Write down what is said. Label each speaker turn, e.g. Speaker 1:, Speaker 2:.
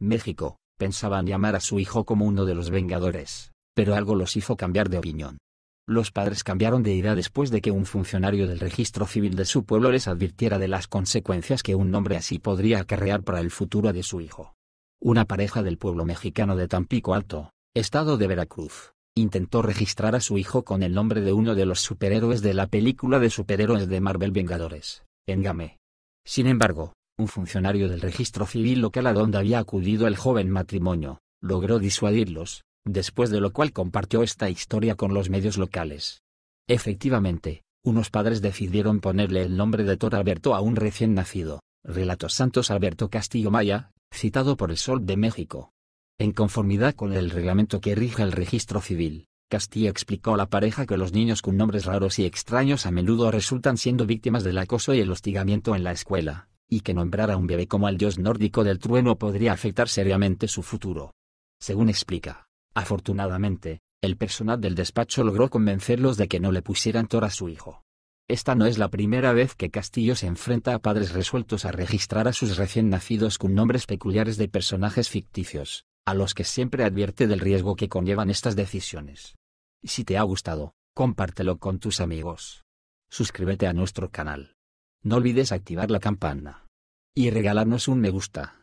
Speaker 1: México, pensaban llamar a su hijo como uno de los Vengadores, pero algo los hizo cambiar de opinión. Los padres cambiaron de idea después de que un funcionario del registro civil de su pueblo les advirtiera de las consecuencias que un nombre así podría acarrear para el futuro de su hijo. Una pareja del pueblo mexicano de Tampico Alto, estado de Veracruz, intentó registrar a su hijo con el nombre de uno de los superhéroes de la película de superhéroes de Marvel Vengadores, Engame. Sin embargo, un funcionario del registro civil local a donde había acudido el joven matrimonio, logró disuadirlos, después de lo cual compartió esta historia con los medios locales. Efectivamente, unos padres decidieron ponerle el nombre de Tor Alberto a un recién nacido, relató Santos Alberto Castillo Maya, citado por el Sol de México. En conformidad con el reglamento que rige el registro civil, Castillo explicó a la pareja que los niños con nombres raros y extraños a menudo resultan siendo víctimas del acoso y el hostigamiento en la escuela, y que nombrar a un bebé como al dios nórdico del trueno podría afectar seriamente su futuro. Según explica, afortunadamente, el personal del despacho logró convencerlos de que no le pusieran tora a su hijo. Esta no es la primera vez que Castillo se enfrenta a padres resueltos a registrar a sus recién nacidos con nombres peculiares de personajes ficticios, a los que siempre advierte del riesgo que conllevan estas decisiones. Si te ha gustado, compártelo con tus amigos. Suscríbete a nuestro canal. No olvides activar la campana. Y regalarnos un me gusta.